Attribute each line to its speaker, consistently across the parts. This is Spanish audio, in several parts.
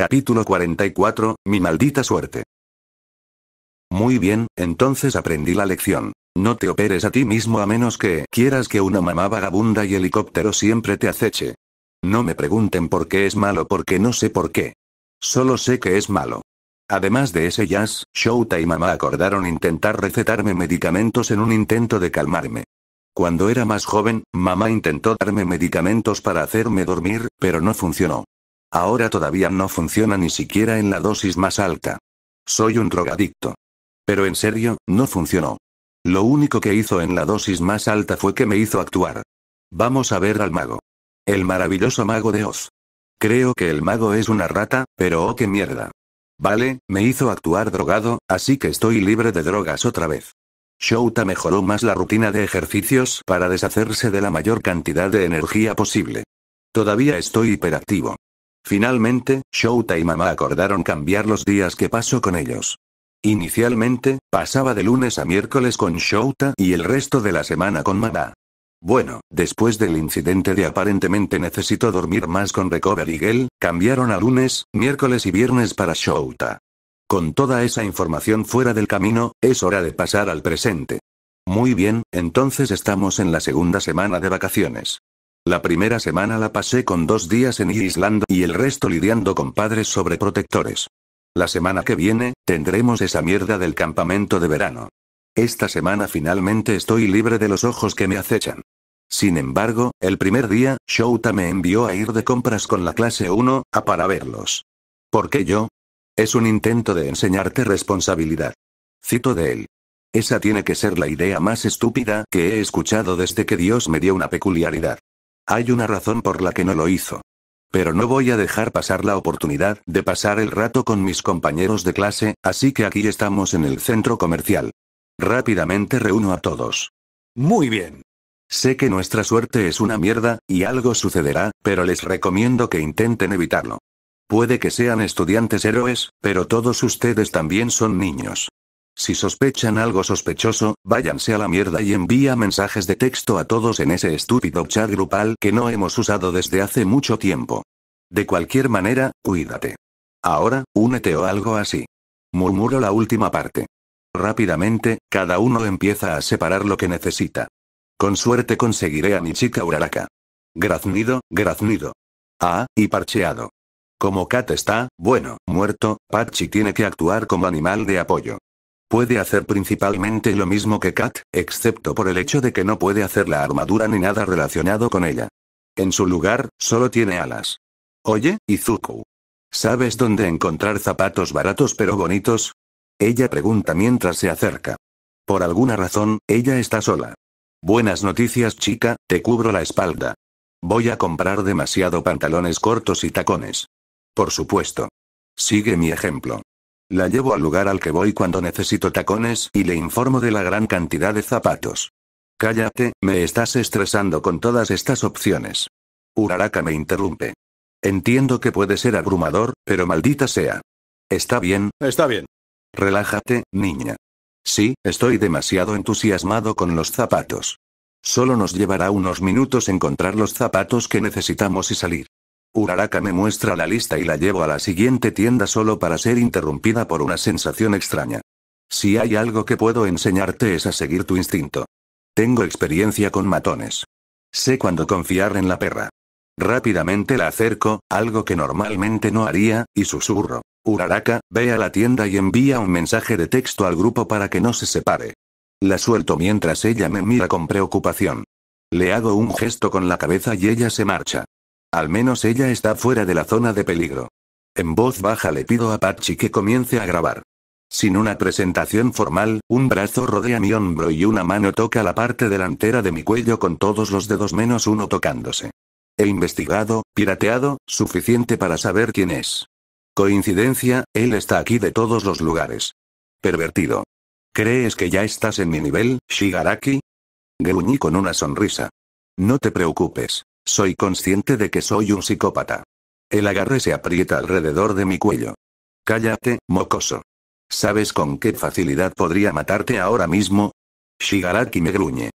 Speaker 1: Capítulo 44, Mi maldita suerte. Muy bien, entonces aprendí la lección. No te operes a ti mismo a menos que quieras que una mamá vagabunda y helicóptero siempre te aceche. No me pregunten por qué es malo porque no sé por qué. Solo sé que es malo. Además de ese jazz, Shouta y mamá acordaron intentar recetarme medicamentos en un intento de calmarme. Cuando era más joven, mamá intentó darme medicamentos para hacerme dormir, pero no funcionó. Ahora todavía no funciona ni siquiera en la dosis más alta. Soy un drogadicto. Pero en serio, no funcionó. Lo único que hizo en la dosis más alta fue que me hizo actuar. Vamos a ver al mago. El maravilloso mago de Oz. Creo que el mago es una rata, pero oh qué mierda. Vale, me hizo actuar drogado, así que estoy libre de drogas otra vez. Shouta mejoró más la rutina de ejercicios para deshacerse de la mayor cantidad de energía posible. Todavía estoy hiperactivo. Finalmente, Shouta y mamá acordaron cambiar los días que pasó con ellos. Inicialmente, pasaba de lunes a miércoles con Shouta y el resto de la semana con mamá. Bueno, después del incidente de aparentemente necesito dormir más con Recovery Girl, cambiaron a lunes, miércoles y viernes para Shouta. Con toda esa información fuera del camino, es hora de pasar al presente. Muy bien, entonces estamos en la segunda semana de vacaciones. La primera semana la pasé con dos días en Islandia y el resto lidiando con padres sobreprotectores. La semana que viene, tendremos esa mierda del campamento de verano. Esta semana finalmente estoy libre de los ojos que me acechan. Sin embargo, el primer día, Shouta me envió a ir de compras con la clase 1, a para verlos. ¿Por qué yo? Es un intento de enseñarte responsabilidad. Cito de él. Esa tiene que ser la idea más estúpida que he escuchado desde que Dios me dio una peculiaridad. Hay una razón por la que no lo hizo. Pero no voy a dejar pasar la oportunidad de pasar el rato con mis compañeros de clase, así que aquí estamos en el centro comercial. Rápidamente reúno a todos. Muy bien. Sé que nuestra suerte es una mierda, y algo sucederá, pero les recomiendo que intenten evitarlo. Puede que sean estudiantes héroes, pero todos ustedes también son niños. Si sospechan algo sospechoso, váyanse a la mierda y envía mensajes de texto a todos en ese estúpido chat grupal que no hemos usado desde hace mucho tiempo. De cualquier manera, cuídate. Ahora, únete o algo así. Murmuró la última parte. Rápidamente, cada uno empieza a separar lo que necesita. Con suerte conseguiré a mi chica Uraraka. Graznido, graznido. Ah, y parcheado. Como Kat está, bueno, muerto, Pachi tiene que actuar como animal de apoyo. Puede hacer principalmente lo mismo que Kat, excepto por el hecho de que no puede hacer la armadura ni nada relacionado con ella. En su lugar, solo tiene alas. Oye, Izuku. ¿Sabes dónde encontrar zapatos baratos pero bonitos? Ella pregunta mientras se acerca. Por alguna razón, ella está sola. Buenas noticias chica, te cubro la espalda. Voy a comprar demasiado pantalones cortos y tacones. Por supuesto. Sigue mi ejemplo. La llevo al lugar al que voy cuando necesito tacones y le informo de la gran cantidad de zapatos. Cállate, me estás estresando con todas estas opciones. Uraraka me interrumpe. Entiendo que puede ser abrumador, pero maldita sea. Está bien. Está bien. Relájate, niña. Sí, estoy demasiado entusiasmado con los zapatos. Solo nos llevará unos minutos encontrar los zapatos que necesitamos y salir. Uraraka me muestra la lista y la llevo a la siguiente tienda solo para ser interrumpida por una sensación extraña. Si hay algo que puedo enseñarte es a seguir tu instinto. Tengo experiencia con matones. Sé cuándo confiar en la perra. Rápidamente la acerco, algo que normalmente no haría, y susurro. Uraraka, ve a la tienda y envía un mensaje de texto al grupo para que no se separe. La suelto mientras ella me mira con preocupación. Le hago un gesto con la cabeza y ella se marcha. Al menos ella está fuera de la zona de peligro. En voz baja le pido a Pachi que comience a grabar. Sin una presentación formal, un brazo rodea mi hombro y una mano toca la parte delantera de mi cuello con todos los dedos menos uno tocándose. He investigado, pirateado, suficiente para saber quién es. Coincidencia, él está aquí de todos los lugares. Pervertido. ¿Crees que ya estás en mi nivel, Shigaraki? Gruñí con una sonrisa. No te preocupes. Soy consciente de que soy un psicópata. El agarre se aprieta alrededor de mi cuello. Cállate, mocoso. ¿Sabes con qué facilidad podría matarte ahora mismo? Shigaraki me gruñe.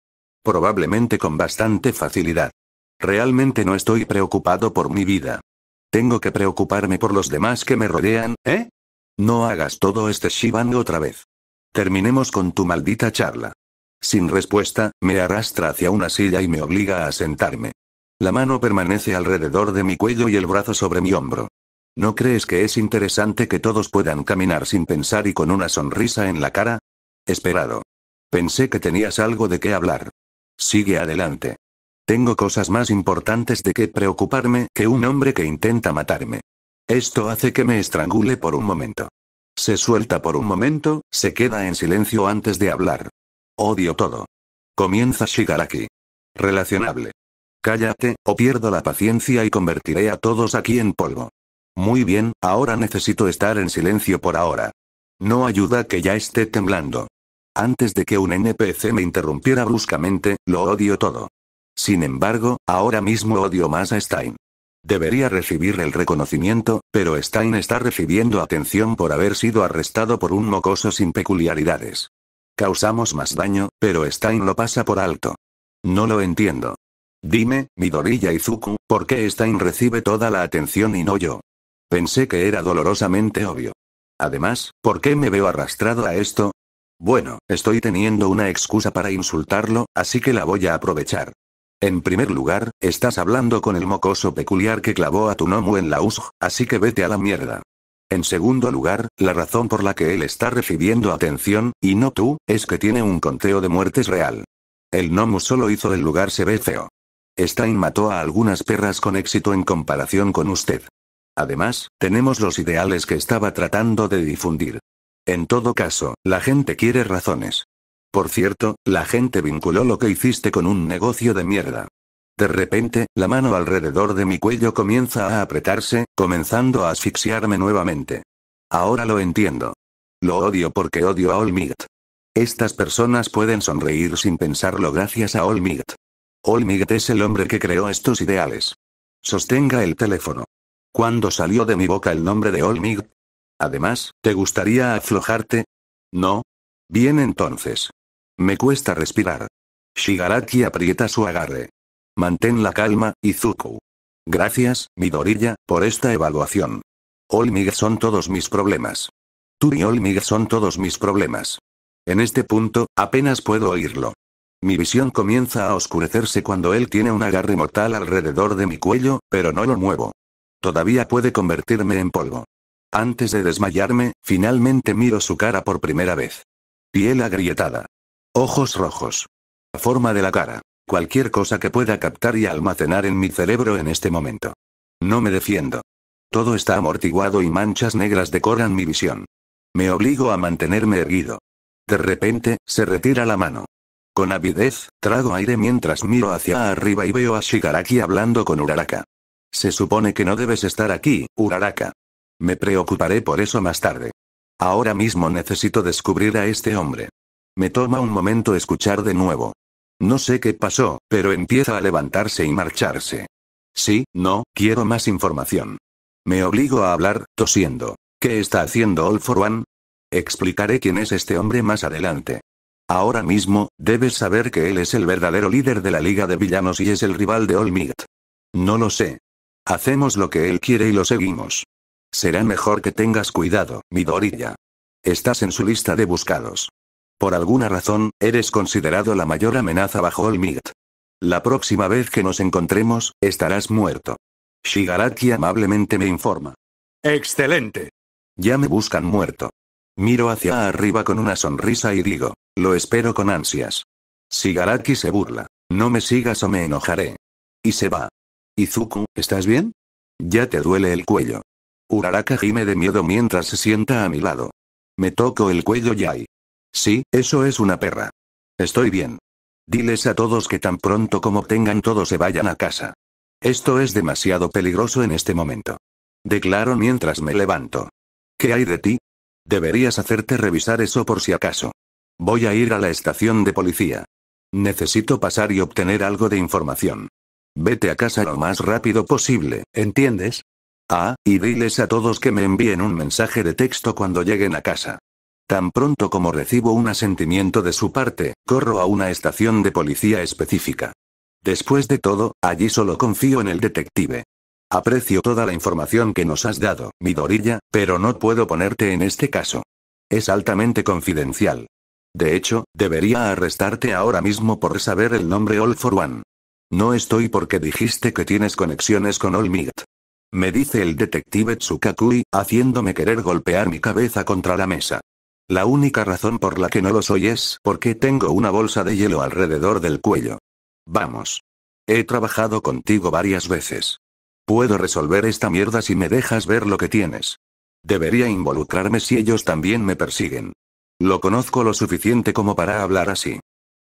Speaker 1: Probablemente con bastante facilidad. Realmente no estoy preocupado por mi vida. Tengo que preocuparme por los demás que me rodean, ¿eh? No hagas todo este Shiban otra vez. Terminemos con tu maldita charla. Sin respuesta, me arrastra hacia una silla y me obliga a sentarme. La mano permanece alrededor de mi cuello y el brazo sobre mi hombro. ¿No crees que es interesante que todos puedan caminar sin pensar y con una sonrisa en la cara? Esperado. Pensé que tenías algo de qué hablar. Sigue adelante. Tengo cosas más importantes de qué preocuparme que un hombre que intenta matarme. Esto hace que me estrangule por un momento. Se suelta por un momento, se queda en silencio antes de hablar. Odio todo. Comienza Shigaraki. Relacionable. Cállate, o pierdo la paciencia y convertiré a todos aquí en polvo. Muy bien, ahora necesito estar en silencio por ahora. No ayuda que ya esté temblando. Antes de que un NPC me interrumpiera bruscamente, lo odio todo. Sin embargo, ahora mismo odio más a Stein. Debería recibir el reconocimiento, pero Stein está recibiendo atención por haber sido arrestado por un mocoso sin peculiaridades. Causamos más daño, pero Stein lo pasa por alto. No lo entiendo. Dime, Midoriya Izuku, ¿por qué Stein recibe toda la atención y no yo? Pensé que era dolorosamente obvio. Además, ¿por qué me veo arrastrado a esto? Bueno, estoy teniendo una excusa para insultarlo, así que la voy a aprovechar. En primer lugar, estás hablando con el mocoso peculiar que clavó a tu nomu en la USG, así que vete a la mierda. En segundo lugar, la razón por la que él está recibiendo atención, y no tú, es que tiene un conteo de muertes real. El Nomu solo hizo el lugar se ve feo. Stein mató a algunas perras con éxito en comparación con usted. Además, tenemos los ideales que estaba tratando de difundir. En todo caso, la gente quiere razones. Por cierto, la gente vinculó lo que hiciste con un negocio de mierda. De repente, la mano alrededor de mi cuello comienza a apretarse, comenzando a asfixiarme nuevamente. Ahora lo entiendo. Lo odio porque odio a All Estas personas pueden sonreír sin pensarlo gracias a All olmig es el hombre que creó estos ideales. Sostenga el teléfono. ¿Cuándo salió de mi boca el nombre de Olmig, Además, ¿te gustaría aflojarte? No. Bien entonces. Me cuesta respirar. Shigaraki aprieta su agarre. Mantén la calma, Izuku. Gracias, Midoriya, por esta evaluación. Olmig son todos mis problemas. Tú y Olmig son todos mis problemas. En este punto, apenas puedo oírlo. Mi visión comienza a oscurecerse cuando él tiene un agarre mortal alrededor de mi cuello, pero no lo muevo. Todavía puede convertirme en polvo. Antes de desmayarme, finalmente miro su cara por primera vez. Piel agrietada. Ojos rojos. La forma de la cara. Cualquier cosa que pueda captar y almacenar en mi cerebro en este momento. No me defiendo. Todo está amortiguado y manchas negras decoran mi visión. Me obligo a mantenerme erguido. De repente, se retira la mano. Con avidez, trago aire mientras miro hacia arriba y veo a Shigaraki hablando con Uraraka. Se supone que no debes estar aquí, Uraraka. Me preocuparé por eso más tarde. Ahora mismo necesito descubrir a este hombre. Me toma un momento escuchar de nuevo. No sé qué pasó, pero empieza a levantarse y marcharse. Sí, no, quiero más información. Me obligo a hablar, tosiendo. ¿Qué está haciendo All for One? Explicaré quién es este hombre más adelante. Ahora mismo, debes saber que él es el verdadero líder de la Liga de Villanos y es el rival de All No lo sé. Hacemos lo que él quiere y lo seguimos. Será mejor que tengas cuidado, Midoriya. Estás en su lista de buscados. Por alguna razón, eres considerado la mayor amenaza bajo All La próxima vez que nos encontremos, estarás muerto. Shigaraki amablemente me informa. Excelente. Ya me buscan muerto. Miro hacia arriba con una sonrisa y digo. Lo espero con ansias. Si se burla, no me sigas o me enojaré. Y se va. Izuku, ¿estás bien? Ya te duele el cuello. Uraraka gime de miedo mientras se sienta a mi lado. Me toco el cuello Yai. Sí, eso es una perra. Estoy bien. Diles a todos que tan pronto como tengan todo se vayan a casa. Esto es demasiado peligroso en este momento. Declaro mientras me levanto. ¿Qué hay de ti? Deberías hacerte revisar eso por si acaso. Voy a ir a la estación de policía. Necesito pasar y obtener algo de información. Vete a casa lo más rápido posible, ¿entiendes? Ah, y diles a todos que me envíen un mensaje de texto cuando lleguen a casa. Tan pronto como recibo un asentimiento de su parte, corro a una estación de policía específica. Después de todo, allí solo confío en el detective. Aprecio toda la información que nos has dado, Dorilla, pero no puedo ponerte en este caso. Es altamente confidencial. De hecho, debería arrestarte ahora mismo por saber el nombre All for One. No estoy porque dijiste que tienes conexiones con All Might. Me dice el detective Tsukakui, haciéndome querer golpear mi cabeza contra la mesa. La única razón por la que no lo soy es porque tengo una bolsa de hielo alrededor del cuello. Vamos. He trabajado contigo varias veces. Puedo resolver esta mierda si me dejas ver lo que tienes. Debería involucrarme si ellos también me persiguen. Lo conozco lo suficiente como para hablar así.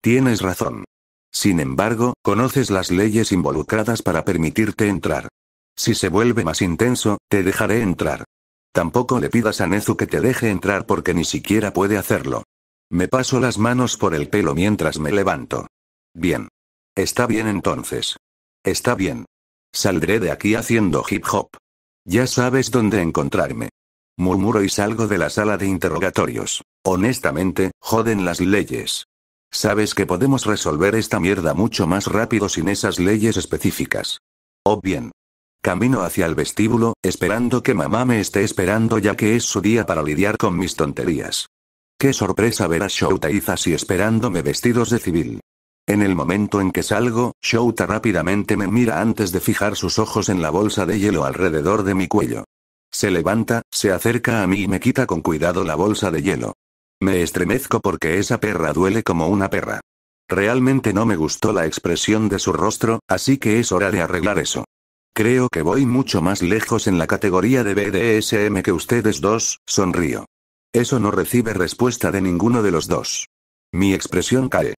Speaker 1: Tienes razón. Sin embargo, conoces las leyes involucradas para permitirte entrar. Si se vuelve más intenso, te dejaré entrar. Tampoco le pidas a Nezu que te deje entrar porque ni siquiera puede hacerlo. Me paso las manos por el pelo mientras me levanto. Bien. Está bien entonces. Está bien. Saldré de aquí haciendo hip hop. Ya sabes dónde encontrarme. Murmuro y salgo de la sala de interrogatorios. Honestamente, joden las leyes. Sabes que podemos resolver esta mierda mucho más rápido sin esas leyes específicas. O bien. Camino hacia el vestíbulo, esperando que mamá me esté esperando ya que es su día para lidiar con mis tonterías. Qué sorpresa ver a Shouta y Zasi esperándome vestidos de civil. En el momento en que salgo, Shouta rápidamente me mira antes de fijar sus ojos en la bolsa de hielo alrededor de mi cuello. Se levanta, se acerca a mí y me quita con cuidado la bolsa de hielo. Me estremezco porque esa perra duele como una perra. Realmente no me gustó la expresión de su rostro, así que es hora de arreglar eso. Creo que voy mucho más lejos en la categoría de BDSM que ustedes dos, sonrío. Eso no recibe respuesta de ninguno de los dos. Mi expresión cae.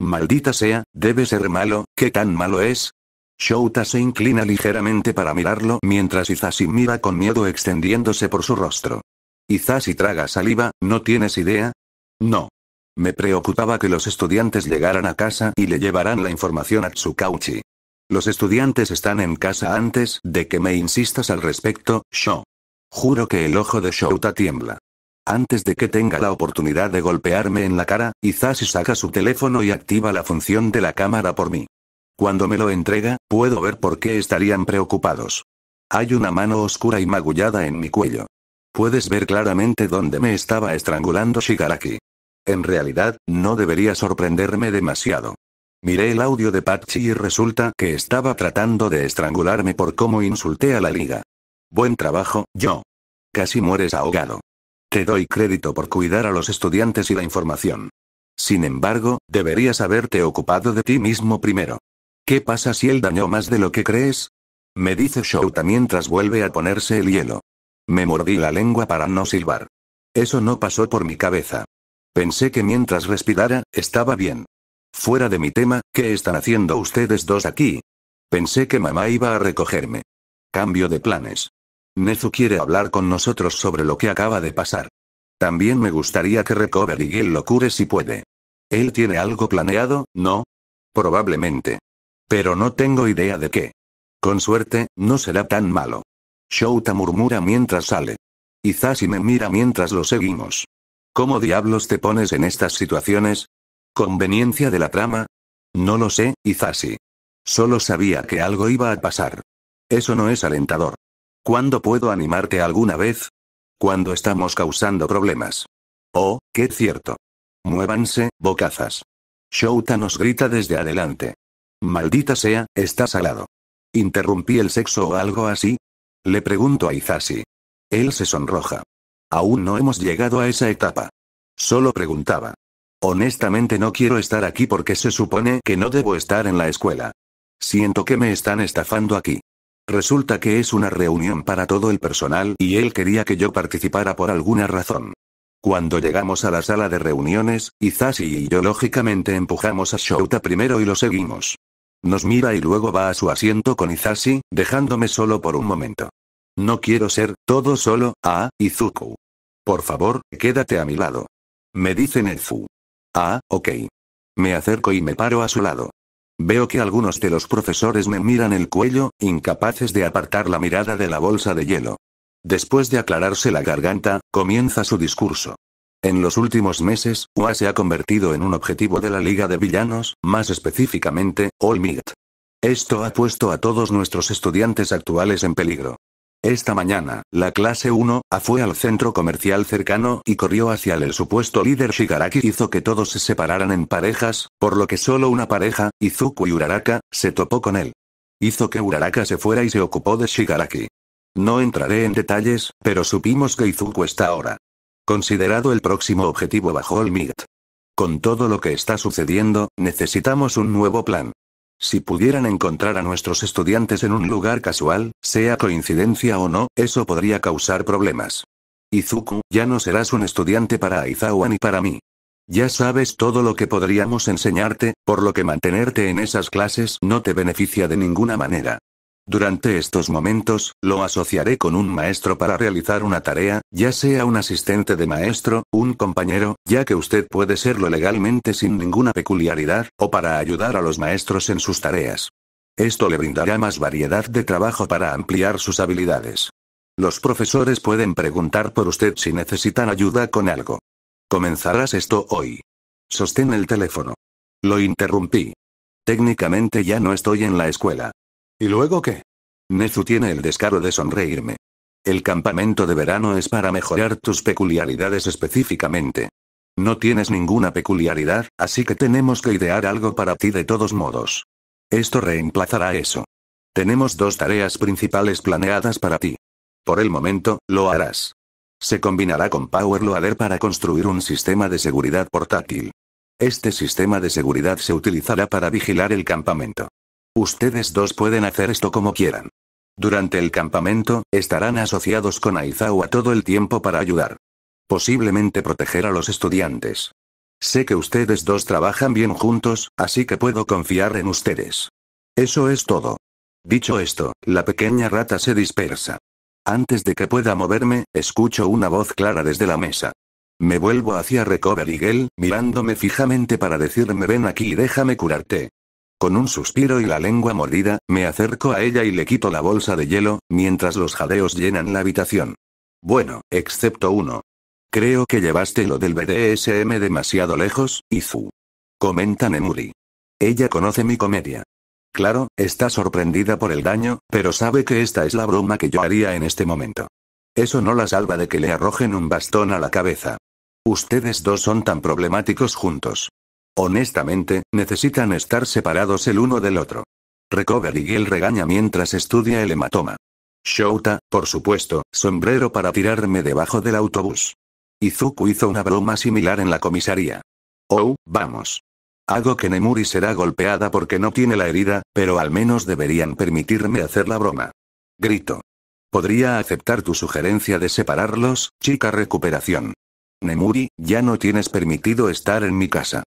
Speaker 1: Maldita sea, debe ser malo, ¿qué tan malo es? Shouta se inclina ligeramente para mirarlo mientras Izashi mira con miedo extendiéndose por su rostro. Izashi traga saliva, ¿no tienes idea? No. Me preocupaba que los estudiantes llegaran a casa y le llevaran la información a Tsukauchi. Los estudiantes están en casa antes de que me insistas al respecto, Sho. Juro que el ojo de Shouta tiembla. Antes de que tenga la oportunidad de golpearme en la cara, Izashi saca su teléfono y activa la función de la cámara por mí. Cuando me lo entrega, puedo ver por qué estarían preocupados. Hay una mano oscura y magullada en mi cuello. Puedes ver claramente dónde me estaba estrangulando Shigaraki. En realidad, no debería sorprenderme demasiado. Miré el audio de Pachi y resulta que estaba tratando de estrangularme por cómo insulté a la liga. Buen trabajo, yo. Casi mueres ahogado. Te doy crédito por cuidar a los estudiantes y la información. Sin embargo, deberías haberte ocupado de ti mismo primero. ¿Qué pasa si él dañó más de lo que crees? Me dice Shouta mientras vuelve a ponerse el hielo. Me mordí la lengua para no silbar. Eso no pasó por mi cabeza. Pensé que mientras respirara, estaba bien. Fuera de mi tema, ¿qué están haciendo ustedes dos aquí? Pensé que mamá iba a recogerme. Cambio de planes. Nezu quiere hablar con nosotros sobre lo que acaba de pasar. También me gustaría que recobre y él lo cure si puede. Él tiene algo planeado, ¿no? Probablemente. Pero no tengo idea de qué. Con suerte, no será tan malo. Shouta murmura mientras sale. Izashi me mira mientras lo seguimos. ¿Cómo diablos te pones en estas situaciones? ¿Conveniencia de la trama? No lo sé, Izashi. Solo sabía que algo iba a pasar. Eso no es alentador. ¿Cuándo puedo animarte alguna vez? Cuando estamos causando problemas. Oh, qué cierto. Muévanse, bocazas. Shouta nos grita desde adelante. Maldita sea, está salado. ¿Interrumpí el sexo o algo así? Le pregunto a Izashi. Él se sonroja. Aún no hemos llegado a esa etapa. Solo preguntaba. Honestamente no quiero estar aquí porque se supone que no debo estar en la escuela. Siento que me están estafando aquí. Resulta que es una reunión para todo el personal y él quería que yo participara por alguna razón. Cuando llegamos a la sala de reuniones, Izashi y yo lógicamente empujamos a Shota primero y lo seguimos. Nos mira y luego va a su asiento con Izashi, dejándome solo por un momento. No quiero ser, todo solo, ah, Izuku. Por favor, quédate a mi lado. Me dice Nezu. Ah, ok. Me acerco y me paro a su lado. Veo que algunos de los profesores me miran el cuello, incapaces de apartar la mirada de la bolsa de hielo. Después de aclararse la garganta, comienza su discurso. En los últimos meses, UA se ha convertido en un objetivo de la Liga de Villanos, más específicamente, All Might. Esto ha puesto a todos nuestros estudiantes actuales en peligro. Esta mañana, la clase 1, A ah, fue al centro comercial cercano y corrió hacia el supuesto líder Shigaraki. Hizo que todos se separaran en parejas, por lo que solo una pareja, Izuku y Uraraka, se topó con él. Hizo que Uraraka se fuera y se ocupó de Shigaraki. No entraré en detalles, pero supimos que Izuku está ahora. Considerado el próximo objetivo bajo el MIGT. Con todo lo que está sucediendo, necesitamos un nuevo plan. Si pudieran encontrar a nuestros estudiantes en un lugar casual, sea coincidencia o no, eso podría causar problemas. Izuku, ya no serás un estudiante para Aizawa ni para mí. Ya sabes todo lo que podríamos enseñarte, por lo que mantenerte en esas clases no te beneficia de ninguna manera. Durante estos momentos, lo asociaré con un maestro para realizar una tarea, ya sea un asistente de maestro, un compañero, ya que usted puede serlo legalmente sin ninguna peculiaridad, o para ayudar a los maestros en sus tareas. Esto le brindará más variedad de trabajo para ampliar sus habilidades. Los profesores pueden preguntar por usted si necesitan ayuda con algo. Comenzarás esto hoy. Sostén el teléfono. Lo interrumpí. Técnicamente ya no estoy en la escuela. ¿Y luego qué? Nezu tiene el descaro de sonreírme. El campamento de verano es para mejorar tus peculiaridades específicamente. No tienes ninguna peculiaridad, así que tenemos que idear algo para ti de todos modos. Esto reemplazará eso. Tenemos dos tareas principales planeadas para ti. Por el momento, lo harás. Se combinará con Power Loader para construir un sistema de seguridad portátil. Este sistema de seguridad se utilizará para vigilar el campamento. Ustedes dos pueden hacer esto como quieran. Durante el campamento, estarán asociados con Aizawa todo el tiempo para ayudar. Posiblemente proteger a los estudiantes. Sé que ustedes dos trabajan bien juntos, así que puedo confiar en ustedes. Eso es todo. Dicho esto, la pequeña rata se dispersa. Antes de que pueda moverme, escucho una voz clara desde la mesa. Me vuelvo hacia Recovery Girl, mirándome fijamente para decirme ven aquí y déjame curarte. Con un suspiro y la lengua mordida, me acerco a ella y le quito la bolsa de hielo, mientras los jadeos llenan la habitación. Bueno, excepto uno. Creo que llevaste lo del BDSM demasiado lejos, Izu. Comenta Nemuri. Ella conoce mi comedia. Claro, está sorprendida por el daño, pero sabe que esta es la broma que yo haría en este momento. Eso no la salva de que le arrojen un bastón a la cabeza. Ustedes dos son tan problemáticos juntos. Honestamente, necesitan estar separados el uno del otro. Recover y él regaña mientras estudia el hematoma. Shouta, por supuesto, sombrero para tirarme debajo del autobús. Izuku hizo una broma similar en la comisaría. Oh, vamos. Hago que Nemuri será golpeada porque no tiene la herida, pero al menos deberían permitirme hacer la broma. Grito. Podría aceptar tu sugerencia de separarlos, chica recuperación. Nemuri, ya no tienes permitido estar en mi casa.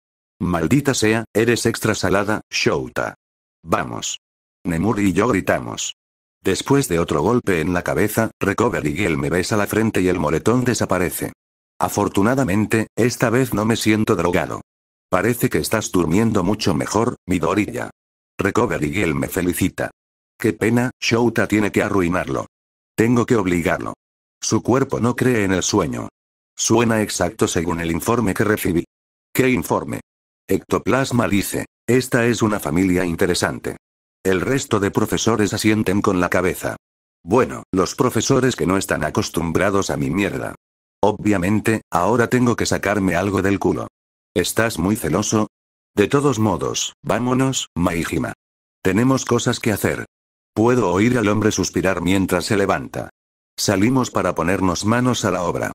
Speaker 1: Maldita sea, eres extra salada, Shouta. Vamos. Nemuri y yo gritamos. Después de otro golpe en la cabeza, Recover y me besa la frente y el moretón desaparece. Afortunadamente, esta vez no me siento drogado. Parece que estás durmiendo mucho mejor, Midorilla. Recover y me felicita. Qué pena, Shouta tiene que arruinarlo. Tengo que obligarlo. Su cuerpo no cree en el sueño. Suena exacto según el informe que recibí. ¿Qué informe? Ectoplasma dice. Esta es una familia interesante. El resto de profesores asienten con la cabeza. Bueno, los profesores que no están acostumbrados a mi mierda. Obviamente, ahora tengo que sacarme algo del culo. ¿Estás muy celoso? De todos modos, vámonos, Maijima. Tenemos cosas que hacer. Puedo oír al hombre suspirar mientras se levanta. Salimos para ponernos manos a la obra.